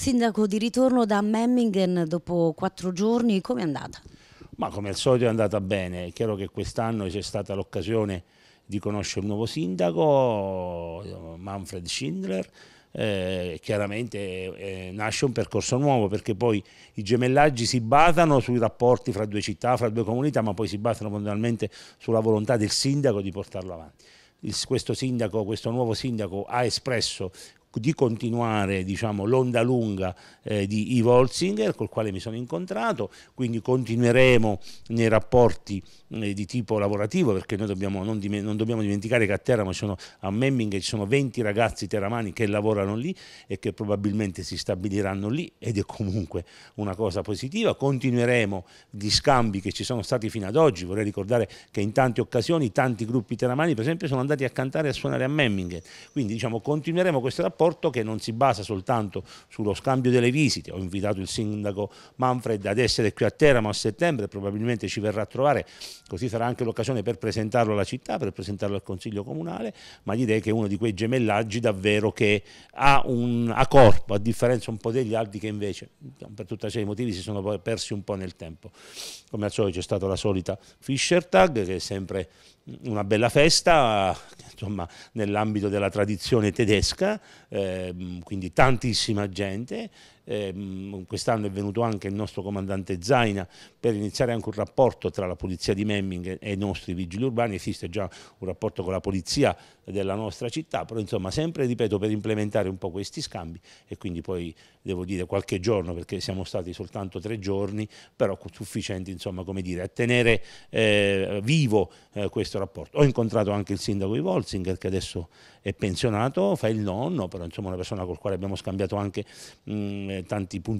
Sindaco, di ritorno da Memmingen dopo quattro giorni, come è andata? Ma come al solito è andata bene, è chiaro che quest'anno c'è stata l'occasione di conoscere un nuovo sindaco, Manfred Schindler, eh, chiaramente eh, nasce un percorso nuovo perché poi i gemellaggi si basano sui rapporti fra due città, fra due comunità, ma poi si basano fondamentalmente sulla volontà del sindaco di portarlo avanti. Il, questo, sindaco, questo nuovo sindaco ha espresso di continuare diciamo, l'onda lunga eh, di Ivo Holzinger col quale mi sono incontrato, quindi continueremo nei rapporti eh, di tipo lavorativo perché noi dobbiamo, non, dime, non, dobbiamo dimenticare che a Teramo sono, a Memmingen ci sono 20 ragazzi teramani che lavorano lì e che probabilmente si stabiliranno lì ed è comunque una cosa positiva, continueremo gli scambi che ci sono stati fino ad oggi, vorrei ricordare che in tante occasioni tanti gruppi teramani per esempio sono andati a cantare e a suonare a Memmingen, quindi diciamo, continueremo questo rapporto rapporto che non si basa soltanto sullo scambio delle visite. Ho invitato il sindaco Manfred ad essere qui a Teramo a settembre, probabilmente ci verrà a trovare, così sarà anche l'occasione per presentarlo alla città, per presentarlo al Consiglio Comunale, ma direi che è uno di quei gemellaggi davvero che ha un a corpo, a differenza un po' degli altri che invece per tutta serie di motivi si sono persi un po' nel tempo. Come al solito c'è stata la solita Fisher Tag che è sempre una bella festa insomma, nell'ambito della tradizione tedesca, eh, quindi tantissima gente, eh, quest'anno è venuto anche il nostro comandante Zaina per iniziare anche un rapporto tra la polizia di Memming e i nostri vigili urbani, esiste già un rapporto con la polizia della nostra città, però insomma sempre ripeto per implementare un po' questi scambi e quindi poi devo dire qualche giorno perché siamo stati soltanto tre giorni, però sufficienti insomma come dire a tenere eh, vivo eh, questo rapporto. Ho incontrato anche il sindaco di Wolzinger che adesso è pensionato, fa il nonno, però insomma una persona con la quale abbiamo scambiato anche mh, mm, tanti punti